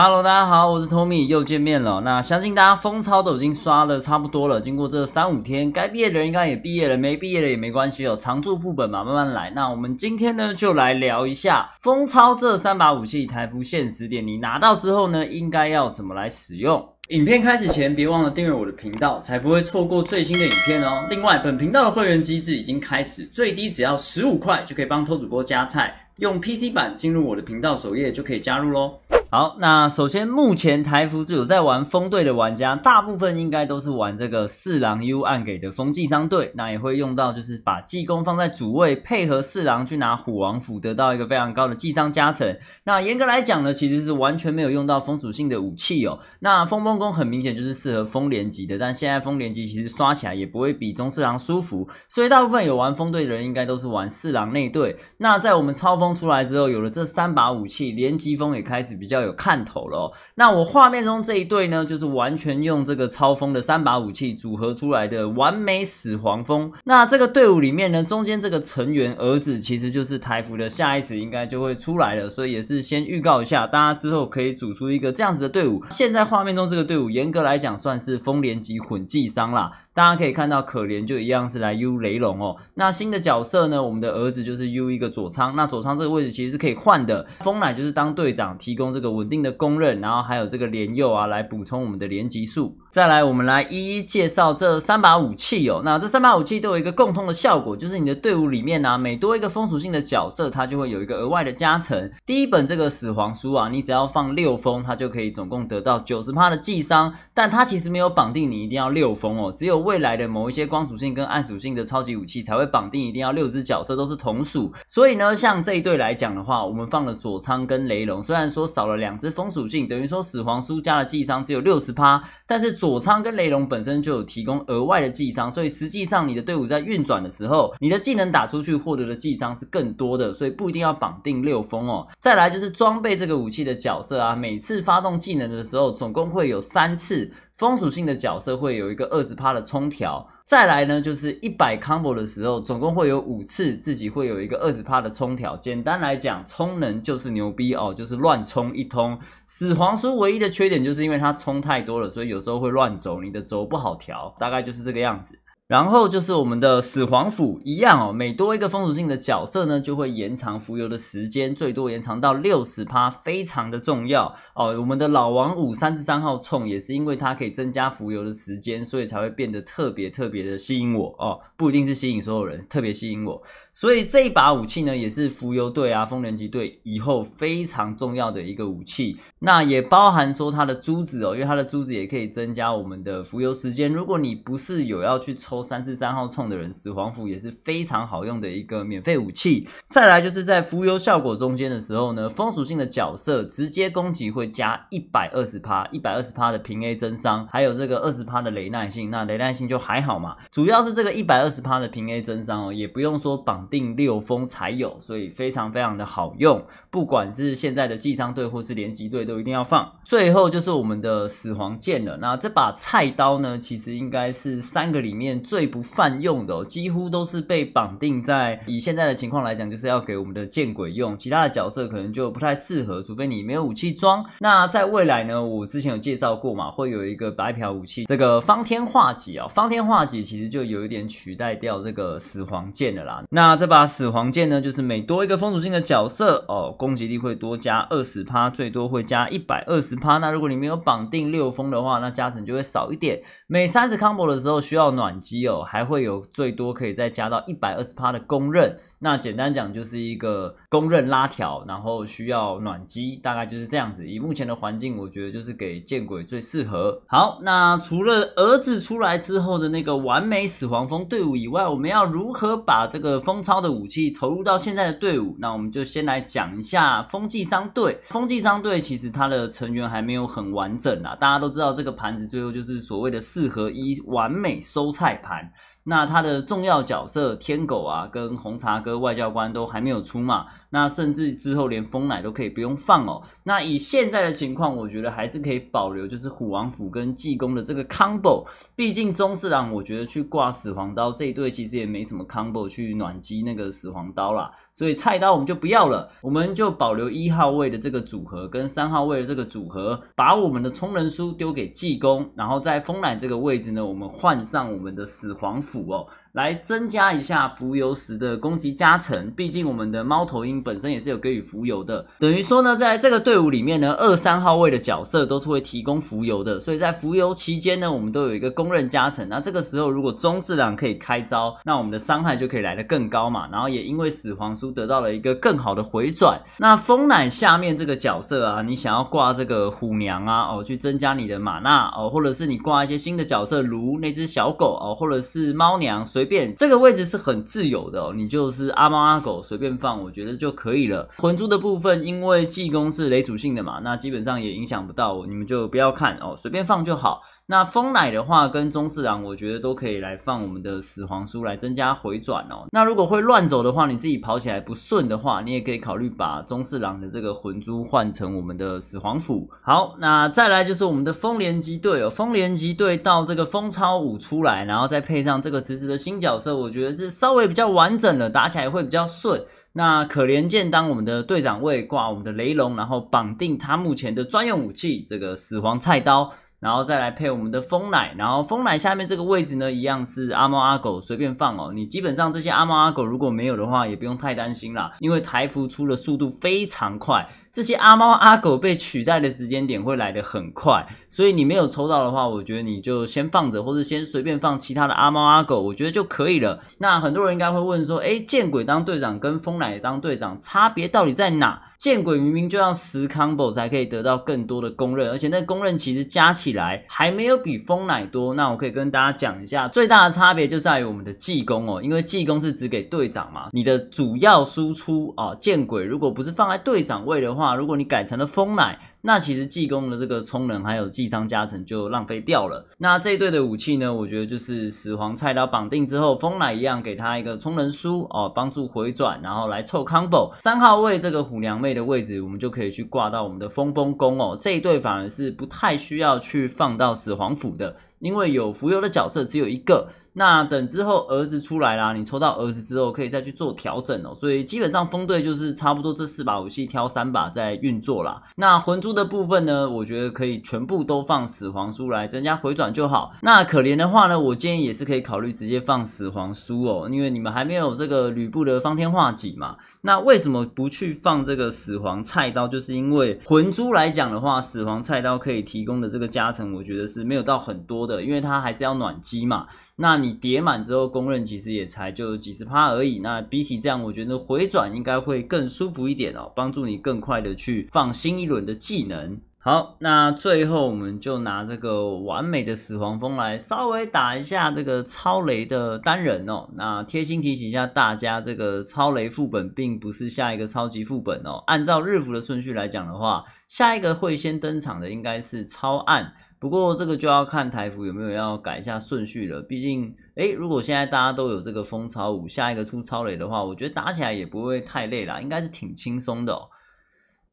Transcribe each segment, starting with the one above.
Hello，大家好，我是 Tommy，又见面了。那相信大家封超都已经刷的差不多了。经过这三五天，该毕业的人应该也毕业了，没毕业的也没关系哦，常驻副本嘛，慢慢来。那我们今天呢，就来聊一下封超这三把武器台服限时点，你拿到之后呢，应该要怎么来使用？影片开始前，别忘了订阅我的频道，才不会错过最新的影片哦。另外，本频道的会员机制已经开始，最低只要十五块就可以帮偷主播加菜，用 PC 版进入我的频道首页就可以加入喽。好，那首先目前台服只有在玩风队的玩家，大部分应该都是玩这个四郎幽暗给的风纪商队，那也会用到就是把技工放在主位，配合四郎去拿虎王府，得到一个非常高的技商加成。那严格来讲呢，其实是完全没有用到风属性的武器哦。那风风弓很明显就是适合风连级的，但现在风连级其实刷起来也不会比中四郎舒服，所以大部分有玩风队的人应该都是玩四郎内队。那在我们超风出来之后，有了这三把武器，连级风也开始比较。要有看头了。那我画面中这一队呢，就是完全用这个超风的三把武器组合出来的完美死黄蜂。那这个队伍里面呢，中间这个成员儿子，其实就是台服的下一次应该就会出来了，所以也是先预告一下，大家之后可以组出一个这样子的队伍。现在画面中这个队伍，严格来讲算是风连级混技商啦。大家可以看到，可怜就一样是来 U 雷龙哦。那新的角色呢，我们的儿子就是 U 一个佐仓。那佐仓这个位置其实是可以换的，风乃就是当队长，提供这个。稳定的公认，然后还有这个连佑啊，来补充我们的连级数。再来，我们来一一介绍这三把武器哦。那这三把武器都有一个共通的效果，就是你的队伍里面呢，每多一个风属性的角色，它就会有一个额外的加成。第一本这个始皇书啊，你只要放六封，它就可以总共得到九十趴的技伤。但它其实没有绑定你一定要六封哦，只有未来的某一些光属性跟暗属性的超级武器才会绑定一定要六只角色都是同属。所以呢，像这一对来讲的话，我们放了佐仓跟雷龙，虽然说少了。两只风属性，等于说始皇书加的技伤只有六十趴，但是左仓跟雷龙本身就有提供额外的技伤，所以实际上你的队伍在运转的时候，你的技能打出去获得的技伤是更多的，所以不一定要绑定六风哦。再来就是装备这个武器的角色啊，每次发动技能的时候，总共会有三次。风属性的角色会有一个二十趴的冲条，再来呢就是一百 combo 的时候，总共会有五次自己会有一个二十趴的冲条。简单来讲，充能就是牛逼哦，就是乱冲一通。始皇书唯一的缺点就是因为它冲太多了，所以有时候会乱走，你的轴不好调，大概就是这个样子。然后就是我们的始皇斧一样哦，每多一个风属性的角色呢，就会延长浮游的时间，最多延长到六十趴，非常的重要哦。我们的老王五三十三号冲也是因为它可以增加浮游的时间，所以才会变得特别特别的吸引我哦，不一定是吸引所有人，特别吸引我。所以这一把武器呢，也是浮游队啊、风人级队以后非常重要的一个武器。那也包含说它的珠子哦，因为它的珠子也可以增加我们的浮游时间。如果你不是有要去抽。三四三号冲的人，死皇斧也是非常好用的一个免费武器。再来就是在浮游效果中间的时候呢，风属性的角色直接攻击会加一百二十趴，一百二十趴的平 A 增伤，还有这个二十趴的雷耐性。那雷耐性就还好嘛，主要是这个一百二十趴的平 A 增伤哦，也不用说绑定六风才有，所以非常非常的好用。不管是现在的记伤队或是联机队，都一定要放。最后就是我们的始皇剑了。那这把菜刀呢，其实应该是三个里面。最不泛用的哦，几乎都是被绑定在以现在的情况来讲，就是要给我们的剑鬼用，其他的角色可能就不太适合，除非你没有武器装。那在未来呢，我之前有介绍过嘛，会有一个白嫖武器，这个方天画戟啊，方天画戟其实就有一点取代掉这个死皇剑了啦。那这把死皇剑呢，就是每多一个风属性的角色哦，攻击力会多加二十趴，最多会加一百二十趴。那如果你没有绑定六风的话，那加成就会少一点。每三十 combo 的时候需要暖机。有还会有最多可以再加到一百二十帕的公认，那简单讲就是一个公认拉条，然后需要暖机，大概就是这样子。以目前的环境，我觉得就是给见鬼最适合。好，那除了儿子出来之后的那个完美死黄蜂队伍以外，我们要如何把这个风超的武器投入到现在的队伍？那我们就先来讲一下风纪商队。风纪商队其实它的成员还没有很完整啊，大家都知道这个盘子最后就是所谓的四合一完美收菜。time 那他的重要角色天狗啊，跟红茶哥外交官都还没有出马，那甚至之后连风奶都可以不用放哦。那以现在的情况，我觉得还是可以保留，就是虎王府跟济公的这个 combo。毕竟宗四郎我觉得去挂死黄刀这一对，其实也没什么 combo 去暖机那个死黄刀啦，所以菜刀我们就不要了，我们就保留一号位的这个组合跟三号位的这个组合，把我们的冲人书丢给济公，然后在风奶这个位置呢，我们换上我们的死黄斧。哦。来增加一下浮游时的攻击加成，毕竟我们的猫头鹰本身也是有给予浮游的。等于说呢，在这个队伍里面呢，二三号位的角色都是会提供浮游的，所以在浮游期间呢，我们都有一个公认加成。那这个时候如果中四郎可以开招，那我们的伤害就可以来的更高嘛。然后也因为始皇叔得到了一个更好的回转。那风奶下面这个角色啊，你想要挂这个虎娘啊，哦，去增加你的马纳哦，或者是你挂一些新的角色，如那只小狗哦，或者是猫娘。随便，这个位置是很自由的，你就是阿猫阿狗随便放，我觉得就可以了。魂珠的部分，因为济公是雷属性的嘛，那基本上也影响不到，你们就不要看哦，随便放就好。那风奶的话，跟中四郎，我觉得都可以来放我们的始皇书来增加回转哦。那如果会乱走的话，你自己跑起来不顺的话，你也可以考虑把中四郎的这个魂珠换成我们的始皇斧。好，那再来就是我们的风联级队哦，风联级队到这个风超五出来，然后再配上这个磁石的新角色，我觉得是稍微比较完整的，打起来会比较顺。那可怜剑当我们的队长位挂我们的雷龙，然后绑定他目前的专用武器这个始皇菜刀。然后再来配我们的蜂奶，然后蜂奶下面这个位置呢，一样是阿猫阿狗随便放哦。你基本上这些阿猫阿狗如果没有的话，也不用太担心啦，因为台服出的速度非常快。这些阿猫阿狗被取代的时间点会来得很快，所以你没有抽到的话，我觉得你就先放着，或者先随便放其他的阿猫阿狗，我觉得就可以了。那很多人应该会问说：，哎，见鬼当队长跟风奶当队长差别到底在哪？见鬼明明就要十康 o 才可以得到更多的公认，而且那公认其实加起来还没有比风奶多。那我可以跟大家讲一下，最大的差别就在于我们的技工哦，因为技工是指给队长嘛，你的主要输出啊，见鬼如果不是放在队长位的话。啊，如果你改成了风奶，那其实济公的这个充能还有济章加成就浪费掉了。那这一对的武器呢？我觉得就是始皇菜刀绑定之后，风奶一样给他一个充能书哦，帮助回转，然后来凑 combo。三号位这个虎娘妹的位置，我们就可以去挂到我们的风风弓哦。这一对反而是不太需要去放到始皇府的，因为有浮游的角色只有一个。那等之后儿子出来啦，你抽到儿子之后可以再去做调整哦。所以基本上风队就是差不多这四把武器挑三把在运作啦。那魂珠的部分呢，我觉得可以全部都放死皇书来增加回转就好。那可怜的话呢，我建议也是可以考虑直接放死皇书哦，因为你们还没有这个吕布的方天画戟嘛。那为什么不去放这个死皇菜刀？就是因为魂珠来讲的话，死皇菜刀可以提供的这个加成，我觉得是没有到很多的，因为它还是要暖机嘛。那你。你叠满之后，公认其实也才就几十趴而已。那比起这样，我觉得回转应该会更舒服一点哦，帮助你更快的去放新一轮的技能。好，那最后我们就拿这个完美的死黄蜂来稍微打一下这个超雷的单人哦。那贴心提醒一下大家，这个超雷副本并不是下一个超级副本哦。按照日服的顺序来讲的话，下一个会先登场的应该是超暗。不过这个就要看台服有没有要改一下顺序了。毕竟，诶，如果现在大家都有这个风超五，下一个出超雷的话，我觉得打起来也不会太累啦，应该是挺轻松的。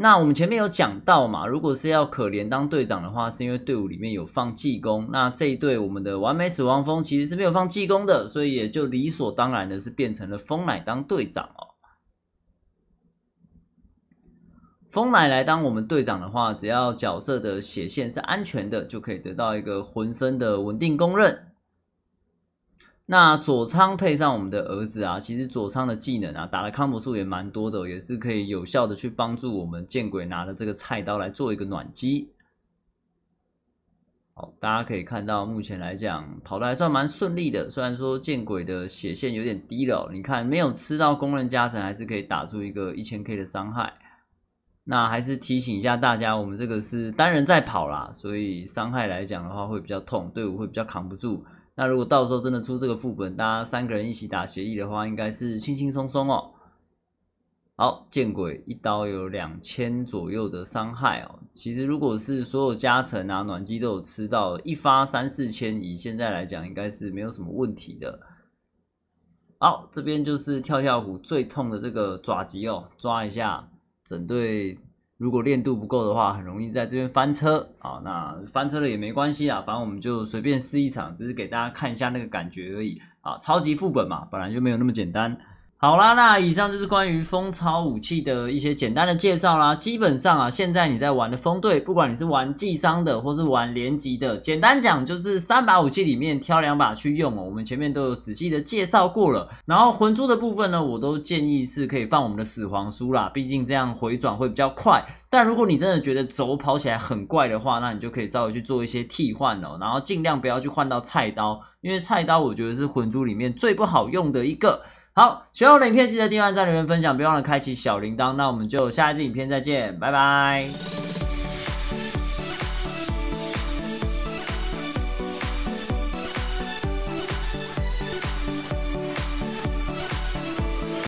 那我们前面有讲到嘛，如果是要可怜当队长的话，是因为队伍里面有放技工。那这一队我们的完美死亡风其实是没有放技工的，所以也就理所当然的是变成了风奶当队长哦。风来来当我们队长的话，只要角色的血线是安全的，就可以得到一个浑身的稳定公认。那佐仓配上我们的儿子啊，其实佐仓的技能啊，打的康复术也蛮多的，也是可以有效的去帮助我们见鬼拿的这个菜刀来做一个暖机。好，大家可以看到，目前来讲跑的还算蛮顺利的。虽然说见鬼的血线有点低了，你看没有吃到公认加成，还是可以打出一个一千 K 的伤害。那还是提醒一下大家，我们这个是单人在跑啦，所以伤害来讲的话会比较痛，队伍会比较扛不住。那如果到时候真的出这个副本，大家三个人一起打协议的话，应该是轻轻松松哦。好，见鬼，一刀有两千左右的伤害哦。其实如果是所有加成啊、暖机都有吃到，一发三四千，以现在来讲应该是没有什么问题的。好，这边就是跳跳虎最痛的这个爪击哦，抓一下。整队如果练度不够的话，很容易在这边翻车啊。那翻车了也没关系啊，反正我们就随便试一场，只是给大家看一下那个感觉而已啊。超级副本嘛，本来就没有那么简单。好啦，那以上就是关于蜂巢武器的一些简单的介绍啦。基本上啊，现在你在玩的风队，不管你是玩技伤的，或是玩连级的，简单讲就是三把武器里面挑两把去用哦。我们前面都有仔细的介绍过了。然后魂珠的部分呢，我都建议是可以放我们的死皇书啦，毕竟这样回转会比较快。但如果你真的觉得轴跑起来很怪的话，那你就可以稍微去做一些替换哦。然后尽量不要去换到菜刀，因为菜刀我觉得是魂珠里面最不好用的一个。好，喜欢我的影片，记得点按赞、留言、分享，别忘了开启小铃铛。那我们就下一支影片再见，拜拜。